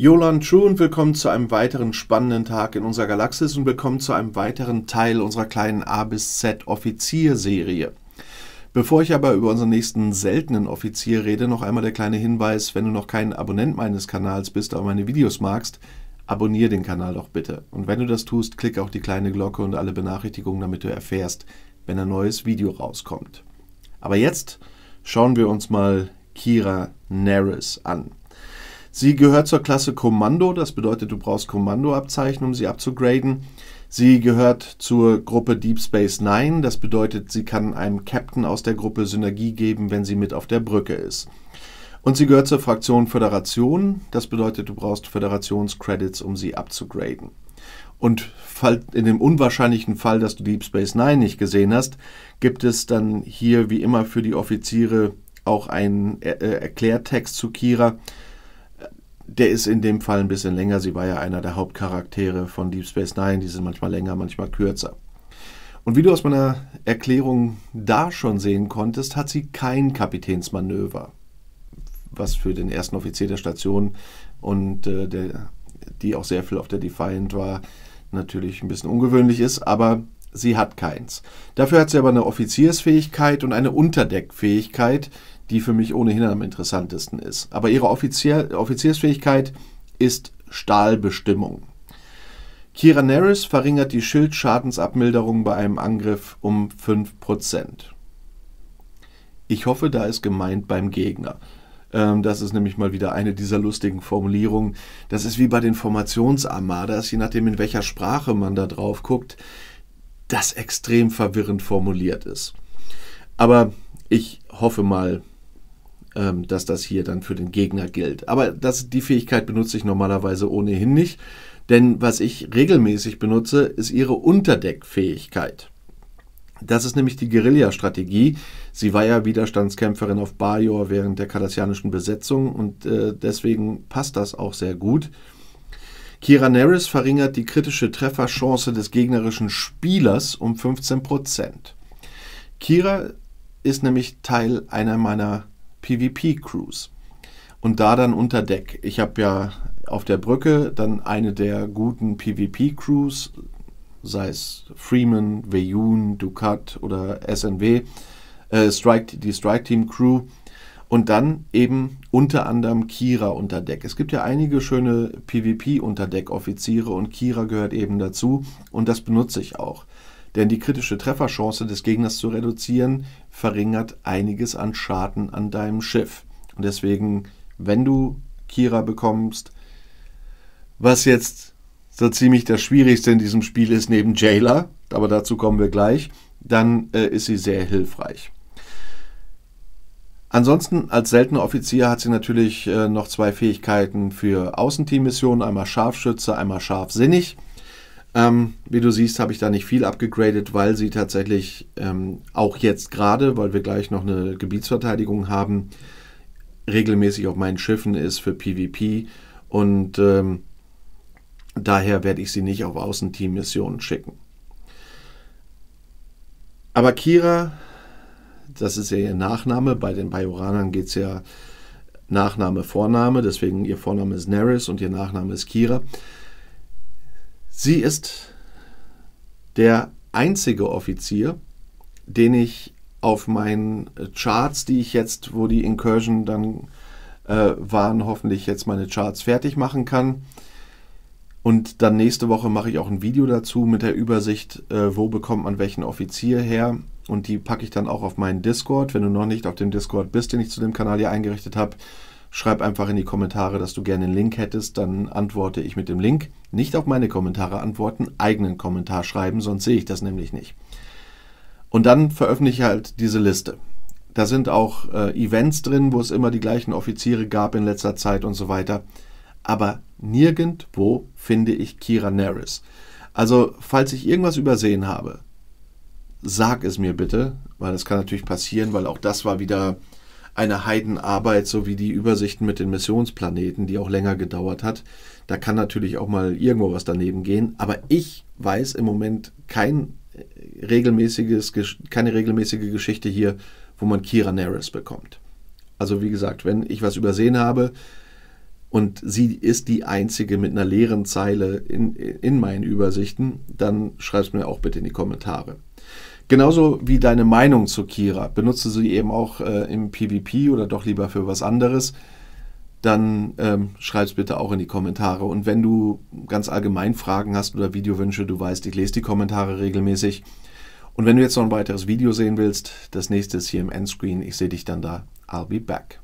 Jolan True und willkommen zu einem weiteren spannenden Tag in unserer Galaxis und willkommen zu einem weiteren Teil unserer kleinen A bis Z Offizier-Serie. Bevor ich aber über unseren nächsten seltenen Offizier rede, noch einmal der kleine Hinweis, wenn du noch kein Abonnent meines Kanals bist, aber meine Videos magst, abonniere den Kanal doch bitte. Und wenn du das tust, klick auch die kleine Glocke und alle Benachrichtigungen, damit du erfährst, wenn ein neues Video rauskommt. Aber jetzt schauen wir uns mal Kira Neris an. Sie gehört zur Klasse Kommando, das bedeutet, du brauchst Kommandoabzeichen, um sie abzugraden. Sie gehört zur Gruppe Deep Space Nine, das bedeutet, sie kann einem Captain aus der Gruppe Synergie geben, wenn sie mit auf der Brücke ist. Und sie gehört zur Fraktion Föderation, das bedeutet, du brauchst Föderationscredits, um sie abzugraden. Und in dem unwahrscheinlichen Fall, dass du Deep Space Nine nicht gesehen hast, gibt es dann hier wie immer für die Offiziere auch einen er äh, äh, Erklärtext zu Kira, der ist in dem Fall ein bisschen länger. Sie war ja einer der Hauptcharaktere von Deep Space Nine. Die sind manchmal länger, manchmal kürzer. Und wie du aus meiner Erklärung da schon sehen konntest, hat sie kein Kapitänsmanöver, was für den ersten Offizier der Station und äh, der, die auch sehr viel auf der Defiant war, natürlich ein bisschen ungewöhnlich ist, aber Sie hat keins. Dafür hat sie aber eine Offiziersfähigkeit und eine Unterdeckfähigkeit, die für mich ohnehin am interessantesten ist. Aber ihre Offizier Offiziersfähigkeit ist Stahlbestimmung. Kira Nerys verringert die Schildschadensabmilderung bei einem Angriff um 5%. Ich hoffe, da ist gemeint beim Gegner. Ähm, das ist nämlich mal wieder eine dieser lustigen Formulierungen. Das ist wie bei den Formationsarmadas, je nachdem, in welcher Sprache man da drauf guckt das extrem verwirrend formuliert ist. Aber ich hoffe mal, ähm, dass das hier dann für den Gegner gilt. Aber das, die Fähigkeit benutze ich normalerweise ohnehin nicht, denn was ich regelmäßig benutze, ist ihre Unterdeckfähigkeit. Das ist nämlich die Guerilla-Strategie. Sie war ja Widerstandskämpferin auf Bajor während der kardassianischen Besetzung und äh, deswegen passt das auch sehr gut. Kira Neris verringert die kritische Trefferchance des gegnerischen Spielers um 15%. Kira ist nämlich Teil einer meiner PvP-Crews. Und da dann unter Deck. Ich habe ja auf der Brücke dann eine der guten PvP-Crews, sei es Freeman, Veyun, Ducat oder SNW, äh, Strike, die Strike-Team-Crew, und dann eben unter anderem Kira unter Deck. Es gibt ja einige schöne PvP-Unterdeck-Offiziere und Kira gehört eben dazu und das benutze ich auch. Denn die kritische Trefferchance des Gegners zu reduzieren, verringert einiges an Schaden an deinem Schiff. Und deswegen, wenn du Kira bekommst, was jetzt so ziemlich das Schwierigste in diesem Spiel ist, neben Jailer, aber dazu kommen wir gleich, dann äh, ist sie sehr hilfreich. Ansonsten als seltener Offizier hat sie natürlich äh, noch zwei Fähigkeiten für Außenteammissionen, einmal Scharfschütze, einmal scharfsinnig. Ähm, wie du siehst, habe ich da nicht viel abgegradet, weil sie tatsächlich ähm, auch jetzt gerade, weil wir gleich noch eine Gebietsverteidigung haben, regelmäßig auf meinen Schiffen ist für PvP und ähm, daher werde ich sie nicht auf Außenteammissionen schicken. Aber Kira das ist ja ihr Nachname. Bei den Bajoranern geht es ja Nachname, Vorname. Deswegen ihr Vorname ist Neris und ihr Nachname ist Kira. Sie ist der einzige Offizier, den ich auf meinen Charts, die ich jetzt, wo die Incursion dann äh, waren, hoffentlich jetzt meine Charts fertig machen kann. Und dann nächste Woche mache ich auch ein Video dazu mit der Übersicht, äh, wo bekommt man welchen Offizier her. Und die packe ich dann auch auf meinen Discord. Wenn du noch nicht auf dem Discord bist, den ich zu dem Kanal hier eingerichtet habe, schreib einfach in die Kommentare, dass du gerne einen Link hättest. Dann antworte ich mit dem Link. Nicht auf meine Kommentare antworten, eigenen Kommentar schreiben, sonst sehe ich das nämlich nicht. Und dann veröffentliche ich halt diese Liste. Da sind auch äh, Events drin, wo es immer die gleichen Offiziere gab in letzter Zeit und so weiter aber nirgendwo finde ich Kira Nerys. Also, falls ich irgendwas übersehen habe, sag es mir bitte, weil das kann natürlich passieren, weil auch das war wieder eine Heidenarbeit, so wie die Übersichten mit den Missionsplaneten, die auch länger gedauert hat. Da kann natürlich auch mal irgendwo was daneben gehen, aber ich weiß im Moment kein äh, regelmäßiges, keine regelmäßige Geschichte hier, wo man Kira Neris bekommt. Also wie gesagt, wenn ich was übersehen habe, und sie ist die einzige mit einer leeren Zeile in, in meinen Übersichten, dann schreib's mir auch bitte in die Kommentare. Genauso wie deine Meinung zu Kira. Benutze sie eben auch äh, im PvP oder doch lieber für was anderes, dann ähm, schreib's bitte auch in die Kommentare. Und wenn du ganz allgemein Fragen hast oder Videowünsche, du weißt, ich lese die Kommentare regelmäßig. Und wenn du jetzt noch ein weiteres Video sehen willst, das nächste ist hier im Endscreen. Ich sehe dich dann da. I'll be back.